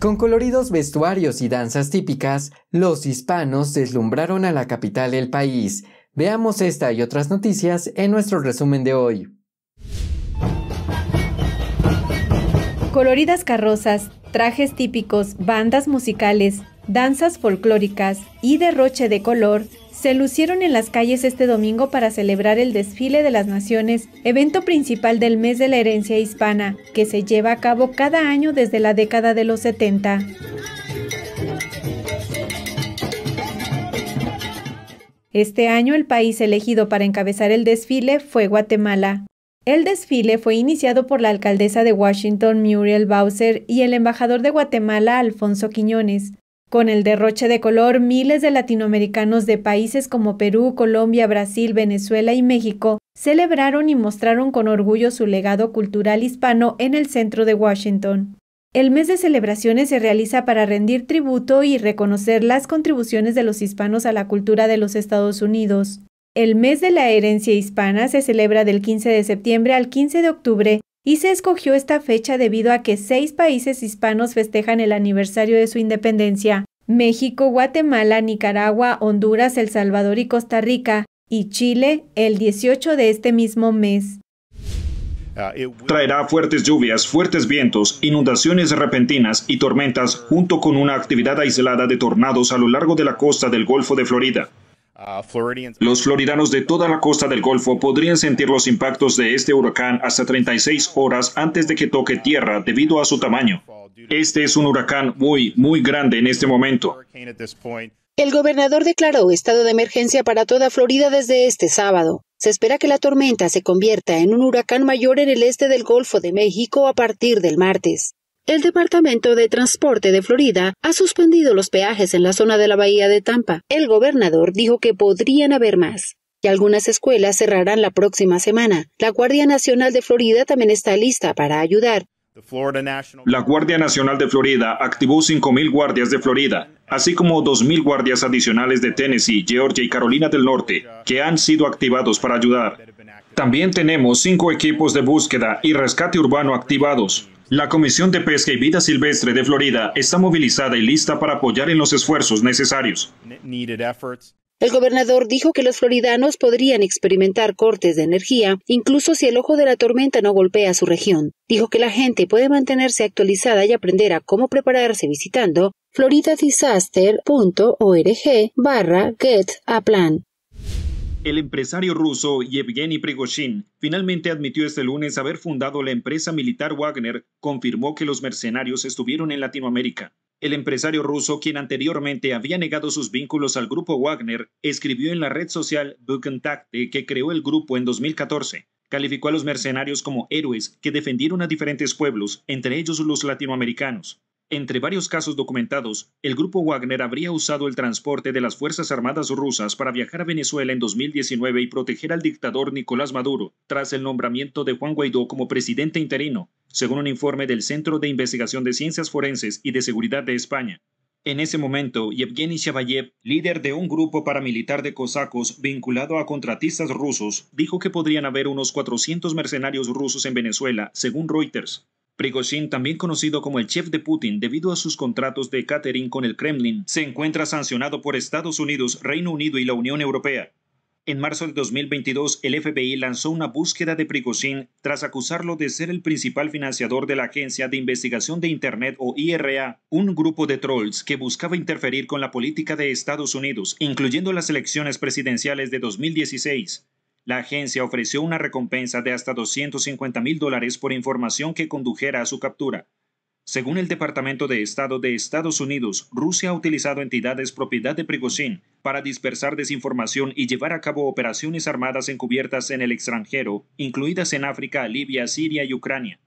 Con coloridos vestuarios y danzas típicas, los hispanos deslumbraron a la capital del país. Veamos esta y otras noticias en nuestro resumen de hoy. Coloridas carrozas, trajes típicos, bandas musicales, danzas folclóricas y derroche de color se lucieron en las calles este domingo para celebrar el desfile de las naciones, evento principal del mes de la herencia hispana, que se lleva a cabo cada año desde la década de los 70. Este año el país elegido para encabezar el desfile fue Guatemala. El desfile fue iniciado por la alcaldesa de Washington Muriel Bowser y el embajador de Guatemala Alfonso Quiñones, con el derroche de color, miles de latinoamericanos de países como Perú, Colombia, Brasil, Venezuela y México celebraron y mostraron con orgullo su legado cultural hispano en el centro de Washington. El mes de celebraciones se realiza para rendir tributo y reconocer las contribuciones de los hispanos a la cultura de los Estados Unidos. El mes de la herencia hispana se celebra del 15 de septiembre al 15 de octubre y se escogió esta fecha debido a que seis países hispanos festejan el aniversario de su independencia. México, Guatemala, Nicaragua, Honduras, El Salvador y Costa Rica, y Chile el 18 de este mismo mes. Ah, eh, Traerá fuertes lluvias, fuertes vientos, inundaciones repentinas y tormentas junto con una actividad aislada de tornados a lo largo de la costa del Golfo de Florida. Los floridanos de toda la costa del Golfo podrían sentir los impactos de este huracán hasta 36 horas antes de que toque tierra debido a su tamaño. Este es un huracán muy, muy grande en este momento. El gobernador declaró estado de emergencia para toda Florida desde este sábado. Se espera que la tormenta se convierta en un huracán mayor en el este del Golfo de México a partir del martes el Departamento de Transporte de Florida ha suspendido los peajes en la zona de la Bahía de Tampa. El gobernador dijo que podrían haber más y algunas escuelas cerrarán la próxima semana. La Guardia Nacional de Florida también está lista para ayudar. La Guardia Nacional de Florida activó 5.000 guardias de Florida, así como 2.000 guardias adicionales de Tennessee, Georgia y Carolina del Norte, que han sido activados para ayudar. También tenemos cinco equipos de búsqueda y rescate urbano activados, la Comisión de Pesca y Vida Silvestre de Florida está movilizada y lista para apoyar en los esfuerzos necesarios. El gobernador dijo que los floridanos podrían experimentar cortes de energía, incluso si el ojo de la tormenta no golpea su región. Dijo que la gente puede mantenerse actualizada y aprender a cómo prepararse visitando floridadisaster.org barra get a plan. El empresario ruso Yevgeny Prigozhin finalmente admitió este lunes haber fundado la empresa militar Wagner, confirmó que los mercenarios estuvieron en Latinoamérica. El empresario ruso, quien anteriormente había negado sus vínculos al grupo Wagner, escribió en la red social Bukontakte que creó el grupo en 2014. Calificó a los mercenarios como héroes que defendieron a diferentes pueblos, entre ellos los latinoamericanos. Entre varios casos documentados, el grupo Wagner habría usado el transporte de las Fuerzas Armadas rusas para viajar a Venezuela en 2019 y proteger al dictador Nicolás Maduro, tras el nombramiento de Juan Guaidó como presidente interino, según un informe del Centro de Investigación de Ciencias Forenses y de Seguridad de España. En ese momento, Yevgeny Shabayev, líder de un grupo paramilitar de cosacos vinculado a contratistas rusos, dijo que podrían haber unos 400 mercenarios rusos en Venezuela, según Reuters. Prigozhin, también conocido como el chef de Putin debido a sus contratos de catering con el Kremlin, se encuentra sancionado por Estados Unidos, Reino Unido y la Unión Europea. En marzo de 2022, el FBI lanzó una búsqueda de Prigozhin tras acusarlo de ser el principal financiador de la Agencia de Investigación de Internet o IRA, un grupo de trolls que buscaba interferir con la política de Estados Unidos, incluyendo las elecciones presidenciales de 2016. La agencia ofreció una recompensa de hasta 250 mil dólares por información que condujera a su captura. Según el Departamento de Estado de Estados Unidos, Rusia ha utilizado entidades propiedad de Prigozhin para dispersar desinformación y llevar a cabo operaciones armadas encubiertas en el extranjero, incluidas en África, Libia, Siria y Ucrania.